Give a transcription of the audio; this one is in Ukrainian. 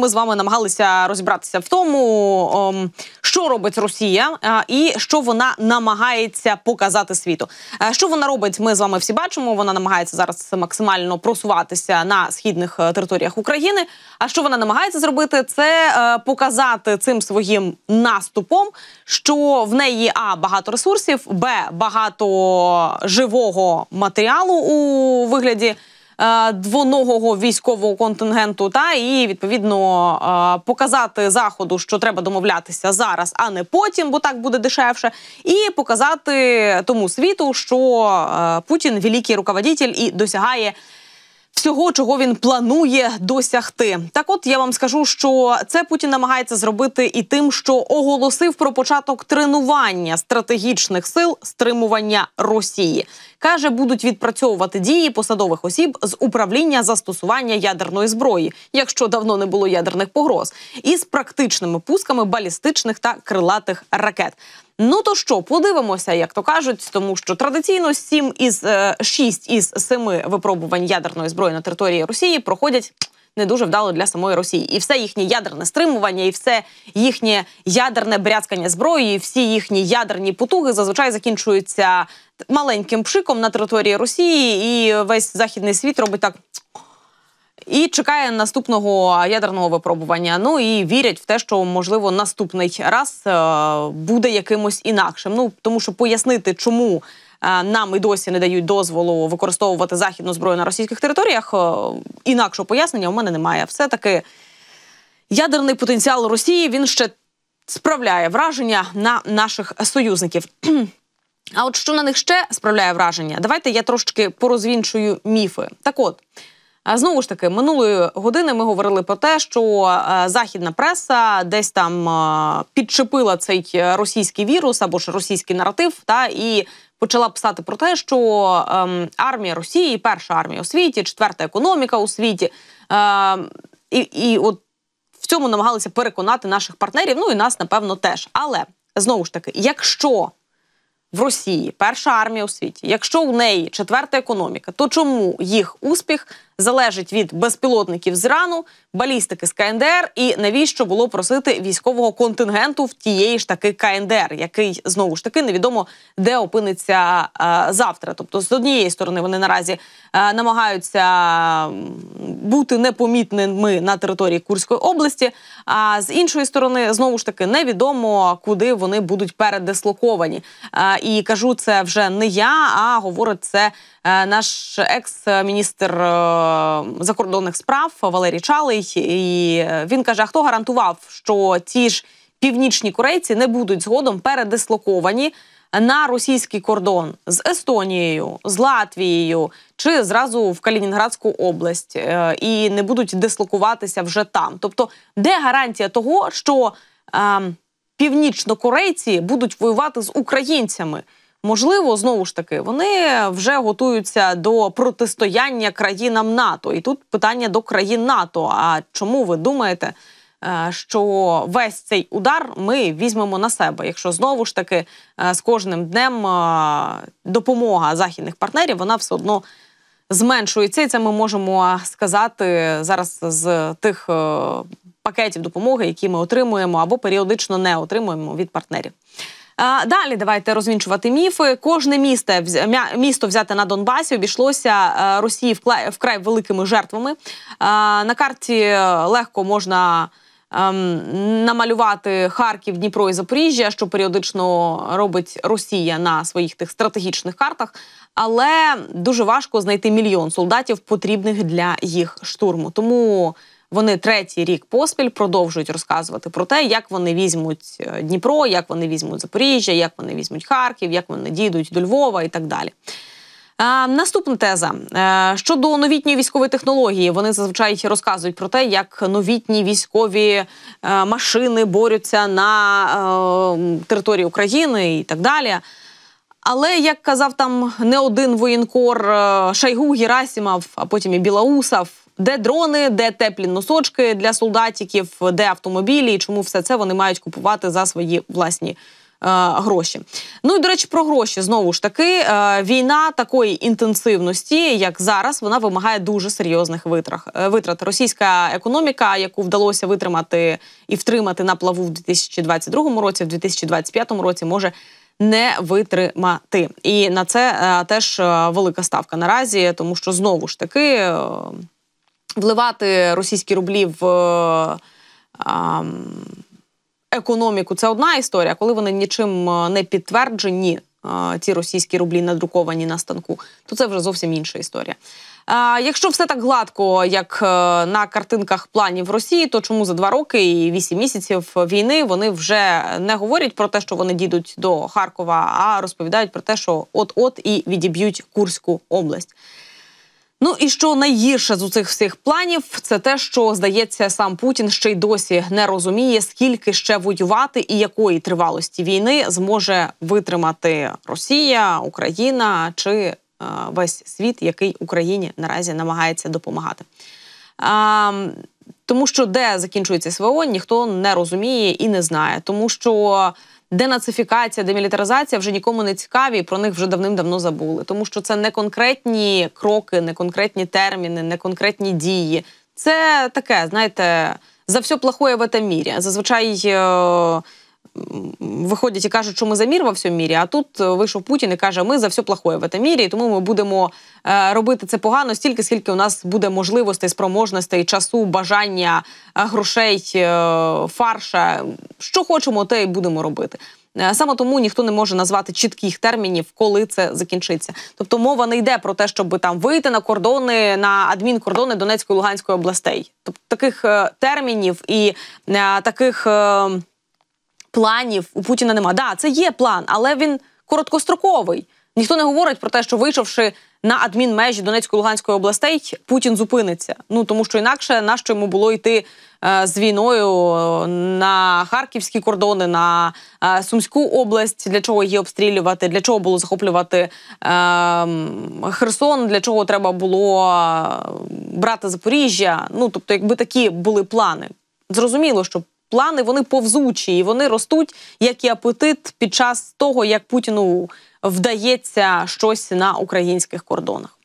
Ми з вами намагалися розібратися в тому, ем, що робить Росія, е, і що вона намагається показати світу. Е, що вона робить? Ми з вами всі бачимо. Вона намагається зараз максимально просуватися на східних е, територіях України. А що вона намагається зробити, це показати цим своїм наступом, що в неї а багато ресурсів, б багато живого матеріалу у вигляді. Е, двоногого військового контингенту, та і відповідно е, показати заходу, що треба домовлятися зараз, а не потім, бо так буде дешевше, і показати тому світу, що е, Путін великий руководитель і досягає всього, чого він планує досягти. Так, от я вам скажу, що це Путін намагається зробити і тим, що оголосив про початок тренування стратегічних сил стримування Росії. Каже, будуть відпрацьовувати дії посадових осіб з управління застосування ядерної зброї, якщо давно не було ядерних погроз, і з практичними пусками балістичних та крилатих ракет. Ну то що, подивимося, як то кажуть, тому що традиційно 7 із 6 е, із 7 випробувань ядерної зброї на території Росії проходять. Не дуже вдало для самої Росії, і все їхнє ядерне стримування, і все їхнє ядерне брязкання зброї, і всі їхні ядерні потуги зазвичай закінчуються маленьким пшиком на території Росії, і весь західний світ робить так. І чекає наступного ядерного випробування. Ну і вірять в те, що можливо наступний раз е, буде якимось інакшим. Ну тому, що пояснити, чому е, нам і досі не дають дозволу використовувати західну зброю на російських територіях. Е, інакшого пояснення у мене немає. Все таки ядерний потенціал Росії він ще справляє враження на наших союзників. А от що на них ще справляє враження? Давайте я трошки порозвінчую міфи. Так от. Знову ж таки, минулої години ми говорили про те, що е, західна преса десь там е, підчепила цей російський вірус або ж російський наратив, та і почала писати про те, що ем, армія Росії, перша армія у світі, четверта економіка у світі, ем, і, і от в цьому намагалися переконати наших партнерів. Ну і нас, напевно, теж. Але знову ж таки, якщо в Росії перша армія у світі, якщо у неї четверта економіка, то чому їх успіх залежить від безпілотників з Ірану, балістики з КНДР, і навіщо було просити військового контингенту в тієї ж таки КНДР, який знову ж таки невідомо де опиниться а, е, завтра? Тобто, з однієї сторони, вони наразі Е, намагаються бути непомітними на території Курської області. А з іншої сторони, знову ж таки, невідомо, куди вони будуть передислоковані. Е, і кажу, це вже не я, а говорить це е, наш екс-міністр закордонних справ Валерій Чалий. І він каже: а хто гарантував, що ті ж північні корейці не будуть згодом передислоковані? на російський кордон з Естонією, з Латвією чи зразу в Калінінградську область е, і не будуть дислокуватися вже там. Тобто, де гарантія того, що е, північнокорейці будуть воювати з українцями? Можливо, знову ж таки, вони вже готуються до протистояння країнам НАТО, і тут питання до країн НАТО. А чому ви думаєте? Е, що весь цей удар ми візьмемо на себе, якщо знову ж таки е, з кожним днем е, допомога західних партнерів вона все одно. Зменшується і це ми можемо сказати зараз з тих пакетів допомоги, які ми отримуємо або періодично не отримуємо від партнерів. Далі давайте розвінчувати міфи. Кожне місто місто взяти на Донбасі обійшлося Росії вкрай великими жертвами. На карті легко можна ем, намалювати Харків, Дніпро і Запоріжжя, що періодично робить Росія на своїх тих стратегічних картах. Але дуже важко знайти мільйон солдатів, потрібних для їх штурму. Тому вони третій рік поспіль продовжують розказувати про те, як вони візьмуть е, Дніпро, як вони візьмуть Запоріжжя, як вони візьмуть Харків, як вони дійдуть до Львова і так далі наступна теза е, щодо новітньої військової технології, вони зазвичай розказують про те, як новітні військові е, машини борються на е, території України і так далі. Але як казав там не один воєнкор Шайгу Герасімов, а потім і Білаусов, де дрони, де теплі носочки для солдатів, де автомобілі, і чому все це вони мають купувати за свої власні. Е, гроші. Ну і до речі, про гроші знову ж таки е, війна такої інтенсивності, як зараз, вона вимагає дуже серйозних е, витрат. Російська економіка, яку вдалося витримати і втримати на плаву в 2022 році, в 2025 році може. Не витримати, і на це а, теж а, велика ставка наразі, тому що знову ж таки а, вливати російські рублі в. А, економіку. Це одна історія, коли вони нічим е, не підтверджені. Е, ці російські рублі надруковані на станку, то це вже зовсім інша історія. Е, якщо все так гладко, як на картинках планів Росії, то чому за два роки і вісім місяців війни вони вже не говорять про те, що вони дійдуть до Харкова, а розповідають про те, що от-от і відіб'ють Курську область. Ну і що найгірше з усіх всіх планів, це те, що здається, сам Путін ще й досі не розуміє, скільки ще воювати і якої тривалості війни зможе витримати Росія, Україна чи е, весь світ, який Україні наразі намагається допомагати. А, тому що де закінчується СВО, ніхто не розуміє і не знає, тому що денацифікація, демілітаризація вже нікому не цікаві, і про них вже давним-давно забули, тому що це не конкретні кроки, не конкретні терміни, не конкретні дії. Це таке, знаєте, за все плохое в этом мірі. Зазвичай. Е, виходять і кажуть, що ми за мір во всьому мірі. А тут е, вийшов Путін і каже, ми за все плохое в цьому мірі, тому ми будемо е, робити це погано стільки, скільки у нас буде можливостей, спроможностей, часу, бажання, е, грошей, фарша. Що хочемо, те і будемо робити. Саме тому ніхто не може назвати чітких термінів, коли це закінчиться. Тобто мова не йде про те, щоб там вийти на кордони на адмінкордони Донецької і Луганської областей. Тобто таких термінів і таких планів у Путіна нема. Да, це є план, але він короткостроковий. Ніхто не говорить про те, що вийшовши на адмінмежі Донецької Луганської областей, Путін зупиниться. Ну тому що інакше на що йому було йти е, з війною е, на харківські кордони, на е, Сумську область, для чого її обстрілювати, для чого було захоплювати е, Херсон, для чого треба було е, брати Запоріжжя. Ну тобто, якби такі були плани, зрозуміло, що плани вони повзучі і вони ростуть як і апетит під час того, як Путіну вдається щось на українських кордонах.